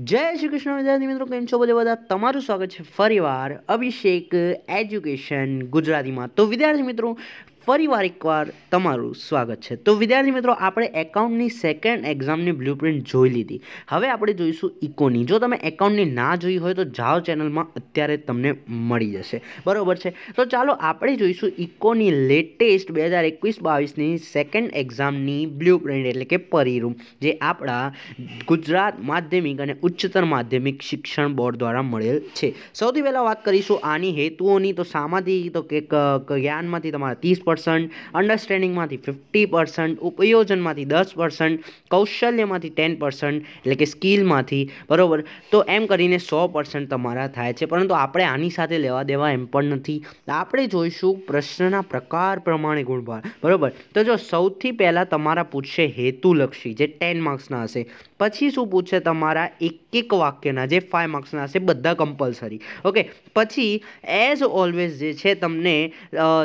જય શ્રી કૃષ્ણ વિદ્યાર્થી મિત્રો કેમ છો બધે બધા તમારું સ્વાગત છે ફરીવાર અભિષેક એજ્યુકેશન ગુજરાતીમાં તો વિદ્યાર્થી મિત્રો પરિવાર એકવાર તમારું સ્વાગત છે તો વિદ્યાર્થી મિત્રો આપણે એકાઉન્ટની સેકન્ડ एग्जामની બ્લુપ્રિન્ટ જોઈ લીધી હવે આપણે જોઈશું ઈકોની જો તમે એકાઉન્ટની ના જોઈ હોય તો જાઓ ચેનલ માં અત્યારે તમને મળી જશે બરોબર છે તો ચાલો આપણે જોઈશું ઈકોની લેટેસ્ટ 2021 22 ની સેકન્ડ एग्जामની બ્લુપ્રિન્ટ એટલે કે પરિરૂ જે આપડા ગુજરાત માધ્યમિક અને ઉચ્ચતર માધ્યમિક શિક્ષણ બોર્ડ દ્વારા મળેલ છે સૌથી પહેલા વાત કરીશું આની હેતુઓની તો સામાજિક તો એક જ્ઞાનમાંથી તમારે 30 % અન્ડરસ્ટેન્ડિંગ માંથી 50% ઉપયોગનમાંથી 10% કૌશલ્યમાંથી 10% એટલે કે સ્કિલમાંથી બરોબર તો એમ કરીને 100% તમારું થાય છે પરંતુ આપણે આની સાથે લેવા દેવા એમ પણ નથી આપણે જોઈશું પ્રશ્નાના પ્રકાર પ્રમાણે ગુણભાર બરોબર તો જો સૌથી પહેલા તમારું પૂછે હેતુ લક્ષી જે 10 માર્ક્સ ના હશે પછી શું પૂછે તમારું એક એક વાક્યના જે 5 માર્ક્સ ના હશે બધા કમ્પલ્સરી ઓકે પછી એઝ ઓલવેઝ જે છે તમને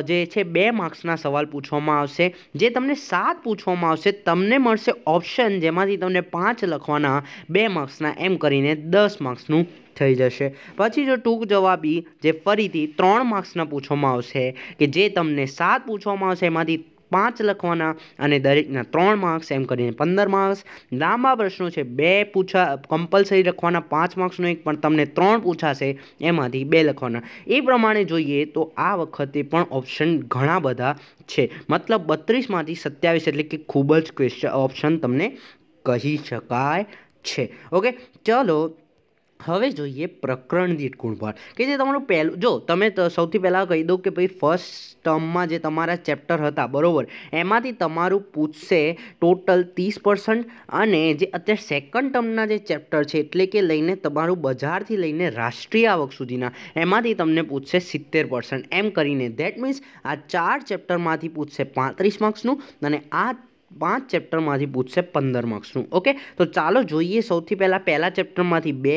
જે છે બે માર્ક્સ ના સવાલ પૂછવામાં આવશે જે તમને 7 પૂછવામાં આવશે તમને મનસે ઓપ્શન જેમ આધી તમને 5 લખવાના 2 માર્ક્સના એમ કરીને 10 માર્ક્સ નું થઈ જશે પછી જો ટૂક જવાબી જે ફરીથી 3 માર્ક્સના પૂછવામાં આવશે કે જે તમને 7 પૂછવામાં આવશે માંથી 5 લખવાના અને દરેકના 3 માર્ક્સ એમ કરીને 15 માર્ક્સ લાંબા પ્રશ્નો છે બે પૂછા કમ્પલસરી લખવાના 5 માર્ક્સનો એક પણ તમને ત્રણ પૂછા છે એમાંથી બે લખવાના એ પ્રમાણે જોઈએ તો આ વખતે પણ ઓપ્શન ઘણા બધા છે મતલબ 32 માંથી 27 એટલે કે ખૂબ જ ક્વેશ્ચન ઓપ્શન તમને કહી શકાય છે ઓકે ચલો હવે જો યે પ્રકરણ દીઠ ગુણભાર કે જે તમારું પેલો જો તમે સૌથી પહેલા કહી દો કે ભઈ ફર્સ્ટ ટર્મ માં જે તમારું ચેપ્ટર હતા બરોબર એમાંથી તમારું પૂછશે ટોટલ 30% અને જે અત્યાર સેકન્ડ ટર્મ ના જે ચેપ્ટર છે એટલે કે લઈને તમારું બજાર થી લઈને રાષ્ટ્રીય આવક સુધીના એમાંથી તમને પૂછશે 70% એમ કરીને ધેટ મીન્સ આ ચાર ચેપ્ટરમાંથી પૂછશે 35 માર્ક્સ નું અને આ પાંચ ચેપ્ટરમાંથી પૂછશે પંદર માર્ક્સનું ઓકે તો ચાલો જોઈએ સૌથી પહેલાં પહેલાં ચેપ્ટરમાંથી બે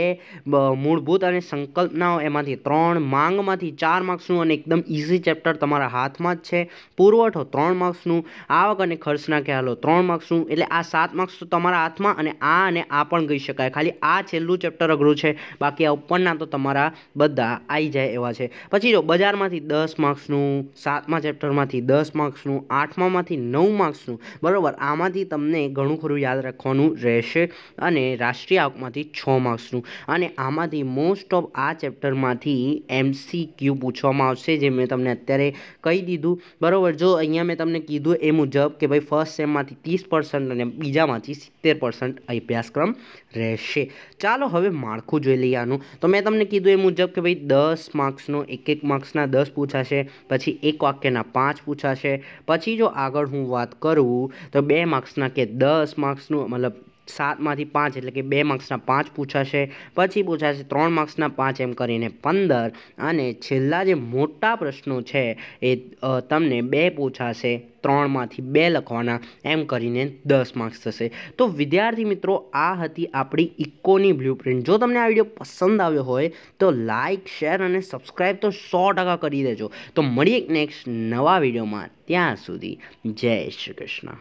મૂળભૂત અને સંકલ્પનાઓ એમાંથી ત્રણ માંગમાંથી ચાર માર્ક્સનું અને એકદમ ઇઝી ચેપ્ટર તમારા હાથમાં જ છે પુરવઠો ત્રણ માર્ક્સનું આવક અને ખર્ચના ખ્યાલો ત્રણ માર્ક્સનું એટલે આ સાત માર્ક્સ તો તમારા હાથમાં અને આ અને આ પણ કહી શકાય ખાલી આ છેલ્લું ચેપ્ટર અઘરું છે બાકી આ ઉપરના તો તમારા બધા આવી જાય એવા છે પછી જો બજારમાંથી દસ માર્ક્સનું સાતમા ચેપ્ટરમાંથી દસ માર્ક્સનું આઠમામાંથી નવ માર્ક્સનું બરાબર બરાબર આમાંથી તમને ઘણું ખરું યાદ રાખવાનું રહેશે અને રાષ્ટ્રીય આવકમાંથી છ માર્ક્સનું અને આમાંથી મોસ્ટ ઓફ આ ચેપ્ટરમાંથી એમસીક્યુ પૂછવામાં આવશે જે મેં તમને અત્યારે કહી દીધું બરાબર જો અહીંયા મેં તમને કીધું એ મુજબ કે ભાઈ ફર્સ્ટ સેમમાંથી ત્રીસ પર્સન્ટ અને બીજામાંથી સિત્તેર પર્સન્ટ અભ્યાસક્રમ રહેશે ચાલો હવે માળખું જોઈ લઈએ આનું તો મેં તમને કીધું એ મુજબ કે ભાઈ દસ માર્ક્સનો એક એક માર્ક્સના દસ પૂછાશે પછી એક વાક્યના પાંચ પૂછાશે પછી જો આગળ હું વાત કરું તો બે માર્ક્સના કે દસ માર્ક્સનું મતલબ સાતમાંથી પાંચ એટલે કે બે માર્ક્સના પાંચ પૂછાશે પછી પૂછાશે ત્રણ માર્ક્સના પાંચ એમ કરીને પંદર અને છેલ્લા જે મોટા પ્રશ્નો છે એ તમને બે પૂછાશે ત્રણમાંથી બે લખવાના એમ કરીને દસ માર્ક્સ થશે તો વિદ્યાર્થી મિત્રો આ હતી આપણી ઇકોની બ્લુપ્રિન્ટ જો તમને આ વિડીયો પસંદ આવ્યો હોય તો લાઇક શેર અને સબસ્ક્રાઈબ તો સો ટકા કરી દેજો તો મળીએ નેક્સ્ટ નવા વિડીયોમાં ત્યાં સુધી જય શ્રી કૃષ્ણ